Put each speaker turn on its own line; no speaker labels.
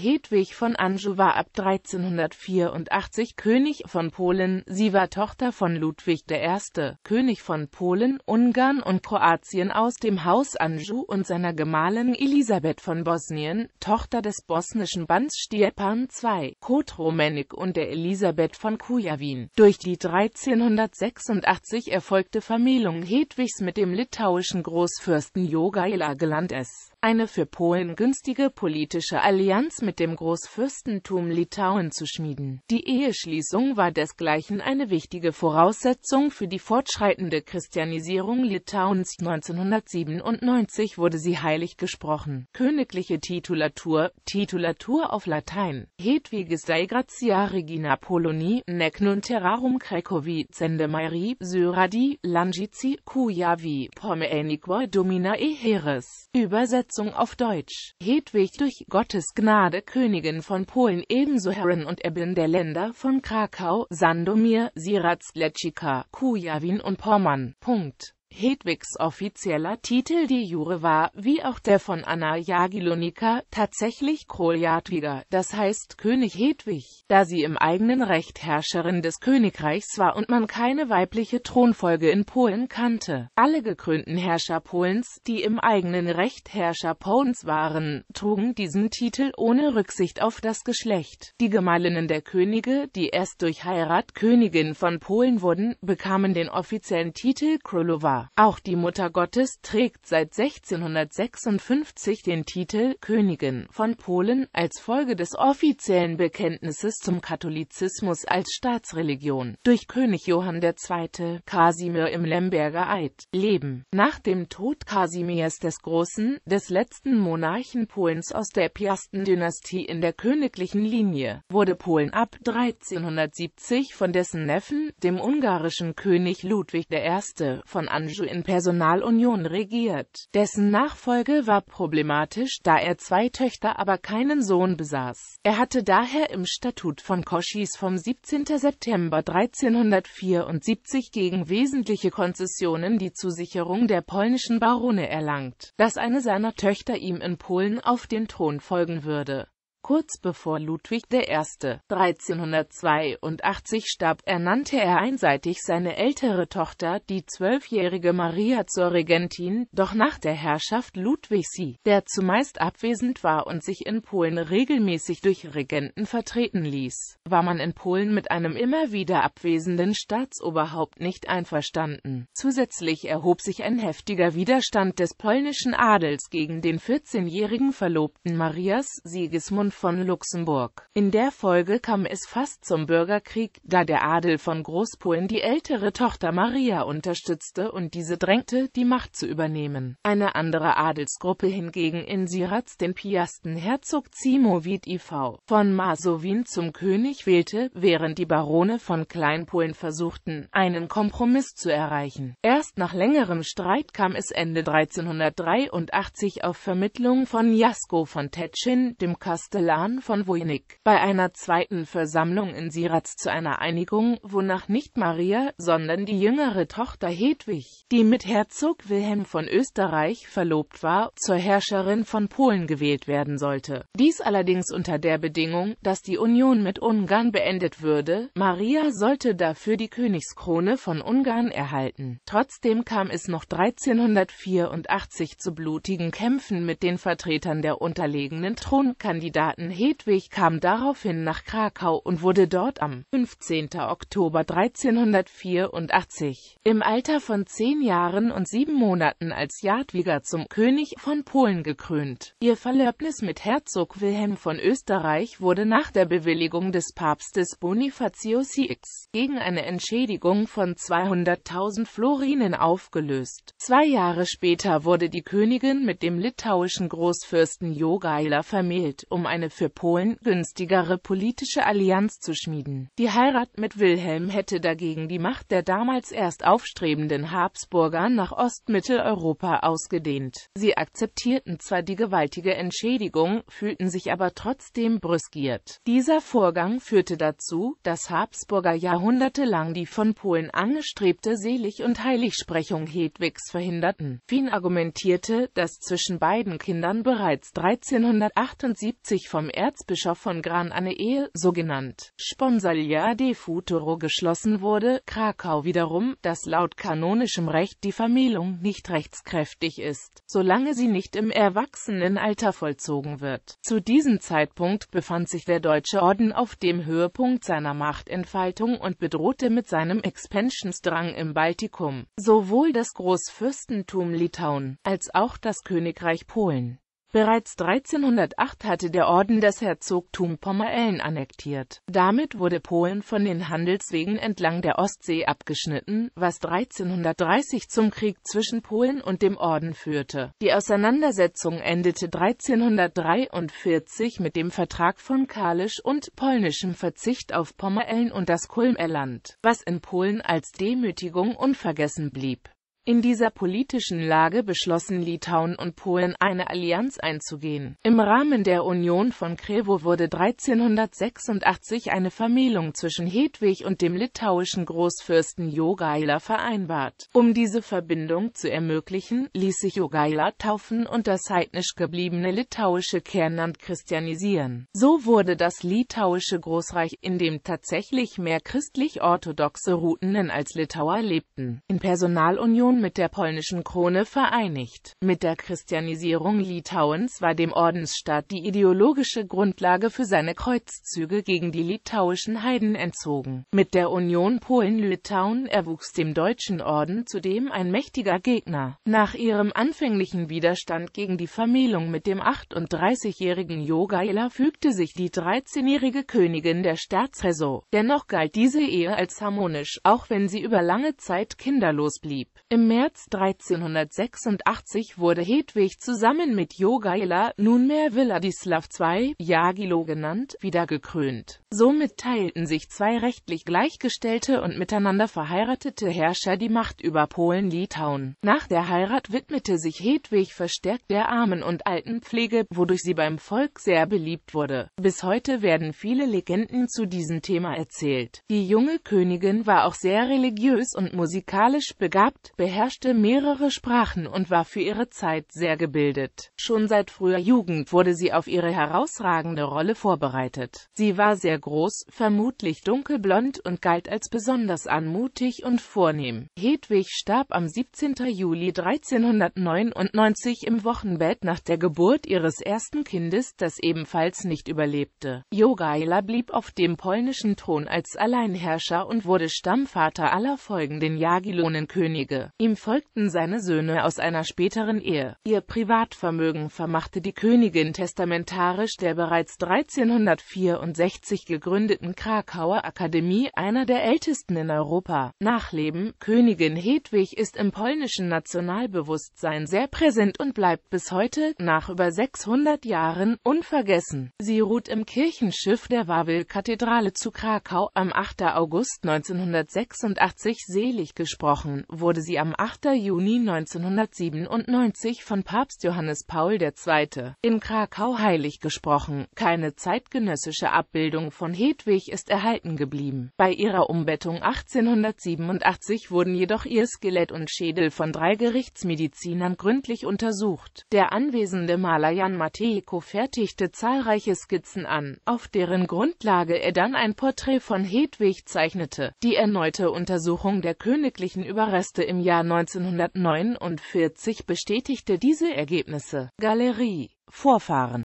Hedwig von Anjou war ab 1384 König von Polen, sie war Tochter von Ludwig I., König von Polen, Ungarn und Kroatien aus dem Haus Anjou und seiner Gemahlin Elisabeth von Bosnien, Tochter des bosnischen Bands Stjepan II, Kotromenik und der Elisabeth von Kujawin. Durch die 1386 erfolgte Vermählung Hedwigs mit dem litauischen Großfürsten Jogaila gelang eine für Polen günstige politische Allianz mit dem Großfürstentum Litauen zu schmieden. Die Eheschließung war desgleichen eine wichtige Voraussetzung für die fortschreitende Christianisierung Litauens. 1997 wurde sie heilig gesprochen. Königliche Titulatur, Titulatur auf Latein. Hedwiges dei gratia regina Poloni, nec nun terrarum Craecovi, Zendemairie, Syradi, Langici, Kujavi, Pomeenique domina e heres. Übersetzung auf Deutsch. Hedwig durch Gottes Gnade Königin von Polen ebenso Herren und Ebben der Länder von Krakau, Sandomir, Siraz, Lechika, Kujawin und Pommern. Punkt. Hedwigs offizieller Titel die jure war, wie auch der von Anna Jagilonika, tatsächlich Kroljadwiga, das heißt König Hedwig, da sie im eigenen Recht Herrscherin des Königreichs war und man keine weibliche Thronfolge in Polen kannte. Alle gekrönten Herrscher Polens, die im eigenen Recht Herrscher Polens waren, trugen diesen Titel ohne Rücksicht auf das Geschlecht. Die Gemahlinnen der Könige, die erst durch Heirat Königin von Polen wurden, bekamen den offiziellen Titel Królowa auch die Mutter Gottes trägt seit 1656 den Titel Königin von Polen als Folge des offiziellen Bekenntnisses zum Katholizismus als Staatsreligion durch König Johann II. Kasimir im Lemberger Eid. Leben Nach dem Tod Kasimirs des Großen, des letzten Monarchen Polens aus der Piasten-Dynastie in der königlichen Linie, wurde Polen ab 1370 von dessen Neffen, dem ungarischen König Ludwig I. von Anhalt Sanju in Personalunion regiert. Dessen Nachfolge war problematisch, da er zwei Töchter aber keinen Sohn besaß. Er hatte daher im Statut von Koschis vom 17. September 1374 gegen wesentliche Konzessionen die Zusicherung der polnischen Barone erlangt, dass eine seiner Töchter ihm in Polen auf den Thron folgen würde. Kurz bevor Ludwig I. 1382 starb, ernannte er einseitig seine ältere Tochter, die zwölfjährige Maria zur Regentin, doch nach der Herrschaft Ludwigs sie, der zumeist abwesend war und sich in Polen regelmäßig durch Regenten vertreten ließ, war man in Polen mit einem immer wieder abwesenden Staatsoberhaupt nicht einverstanden. Zusätzlich erhob sich ein heftiger Widerstand des polnischen Adels gegen den 14-jährigen Verlobten Marias Sigismund von Luxemburg. In der Folge kam es fast zum Bürgerkrieg, da der Adel von Großpolen die ältere Tochter Maria unterstützte und diese drängte, die Macht zu übernehmen. Eine andere Adelsgruppe hingegen in Siraz den Piasten Herzog Zimowit IV. von Masowin zum König wählte, während die Barone von Kleinpolen versuchten, einen Kompromiss zu erreichen. Erst nach längerem Streit kam es Ende 1383 auf Vermittlung von Jasko von Tetschin, dem Kaste Castellan von Voynich bei einer zweiten Versammlung in Siraz zu einer Einigung, wonach nicht Maria, sondern die jüngere Tochter Hedwig, die mit Herzog Wilhelm von Österreich verlobt war, zur Herrscherin von Polen gewählt werden sollte. Dies allerdings unter der Bedingung, dass die Union mit Ungarn beendet würde, Maria sollte dafür die Königskrone von Ungarn erhalten. Trotzdem kam es noch 1384 zu blutigen Kämpfen mit den Vertretern der unterlegenen Thronkandidaten Staaten. Hedwig kam daraufhin nach Krakau und wurde dort am 15. Oktober 1384 im Alter von zehn Jahren und sieben Monaten als Jadwiger zum König von Polen gekrönt. Ihr Verlöbnis mit Herzog Wilhelm von Österreich wurde nach der Bewilligung des Papstes Bonifatius X gegen eine Entschädigung von 200.000 Florinen aufgelöst. Zwei Jahre später wurde die Königin mit dem litauischen Großfürsten Jogaila vermählt, um ein eine für Polen günstigere politische Allianz zu schmieden. Die Heirat mit Wilhelm hätte dagegen die Macht der damals erst aufstrebenden Habsburger nach Ostmitteleuropa ausgedehnt. Sie akzeptierten zwar die gewaltige Entschädigung, fühlten sich aber trotzdem brüskiert. Dieser Vorgang führte dazu, dass Habsburger jahrhundertelang die von Polen angestrebte Selig- und Heiligsprechung Hedwigs verhinderten. Wien argumentierte, dass zwischen beiden Kindern bereits 1378 vom Erzbischof von Gran Anneil, so genannt Sponsalia de Futuro, geschlossen wurde, Krakau wiederum, dass laut kanonischem Recht die Vermählung nicht rechtskräftig ist, solange sie nicht im Erwachsenenalter vollzogen wird. Zu diesem Zeitpunkt befand sich der Deutsche Orden auf dem Höhepunkt seiner Machtentfaltung und bedrohte mit seinem Expansionsdrang im Baltikum sowohl das Großfürstentum Litauen als auch das Königreich Polen. Bereits 1308 hatte der Orden das Herzogtum Pommerellen annektiert. Damit wurde Polen von den Handelswegen entlang der Ostsee abgeschnitten, was 1330 zum Krieg zwischen Polen und dem Orden führte. Die Auseinandersetzung endete 1343 mit dem Vertrag von Kalisch und polnischem Verzicht auf Pommerellen und das Kulmerland, was in Polen als Demütigung unvergessen blieb in dieser politischen Lage beschlossen Litauen und Polen eine Allianz einzugehen. Im Rahmen der Union von Krevo wurde 1386 eine Vermählung zwischen Hedwig und dem litauischen Großfürsten Jogaila vereinbart. Um diese Verbindung zu ermöglichen, ließ sich Jogaila taufen und das heidnisch gebliebene litauische Kernland christianisieren. So wurde das litauische Großreich, in dem tatsächlich mehr christlich-orthodoxe Routenen als Litauer lebten, in Personalunion mit der polnischen Krone vereinigt. Mit der Christianisierung Litauens war dem Ordensstaat die ideologische Grundlage für seine Kreuzzüge gegen die litauischen Heiden entzogen. Mit der Union Polen-Litauen erwuchs dem Deutschen Orden zudem ein mächtiger Gegner. Nach ihrem anfänglichen Widerstand gegen die Vermählung mit dem 38-jährigen Jogaila fügte sich die 13-jährige Königin der Staatsräson. Dennoch galt diese Ehe als harmonisch, auch wenn sie über lange Zeit kinderlos blieb. Im im März 1386 wurde Hedwig zusammen mit Jogaila, nunmehr Wiladislav II, Jagilo genannt, wieder gekrönt. Somit teilten sich zwei rechtlich gleichgestellte und miteinander verheiratete Herrscher die Macht über Polen-Litauen. Nach der Heirat widmete sich Hedwig verstärkt der Armen- und Altenpflege, wodurch sie beim Volk sehr beliebt wurde. Bis heute werden viele Legenden zu diesem Thema erzählt. Die junge Königin war auch sehr religiös und musikalisch begabt, beherrschte mehrere Sprachen und war für ihre Zeit sehr gebildet. Schon seit früher Jugend wurde sie auf ihre herausragende Rolle vorbereitet. Sie war sehr groß, vermutlich dunkelblond und galt als besonders anmutig und vornehm. Hedwig starb am 17. Juli 1399 im Wochenbett nach der Geburt ihres ersten Kindes, das ebenfalls nicht überlebte. Jogaila blieb auf dem polnischen Thron als Alleinherrscher und wurde Stammvater aller folgenden Jagiellonenkönige. Ihm folgten seine Söhne aus einer späteren Ehe. Ihr Privatvermögen vermachte die Königin testamentarisch der bereits 1364 gegründeten Krakauer Akademie, einer der ältesten in Europa. Nachleben Königin Hedwig ist im polnischen Nationalbewusstsein sehr präsent und bleibt bis heute, nach über 600 Jahren, unvergessen. Sie ruht im Kirchenschiff der Wawel-Kathedrale zu Krakau. Am 8. August 1986 selig gesprochen wurde sie am am 8. Juni 1997 von Papst Johannes Paul II. in Krakau heilig gesprochen. Keine zeitgenössische Abbildung von Hedwig ist erhalten geblieben. Bei ihrer Umbettung 1887 wurden jedoch ihr Skelett und Schädel von drei Gerichtsmedizinern gründlich untersucht. Der anwesende Maler Jan Matejko fertigte zahlreiche Skizzen an, auf deren Grundlage er dann ein Porträt von Hedwig zeichnete. Die erneute Untersuchung der königlichen Überreste im Jahr Jahr 1949 bestätigte diese Ergebnisse. Galerie Vorfahren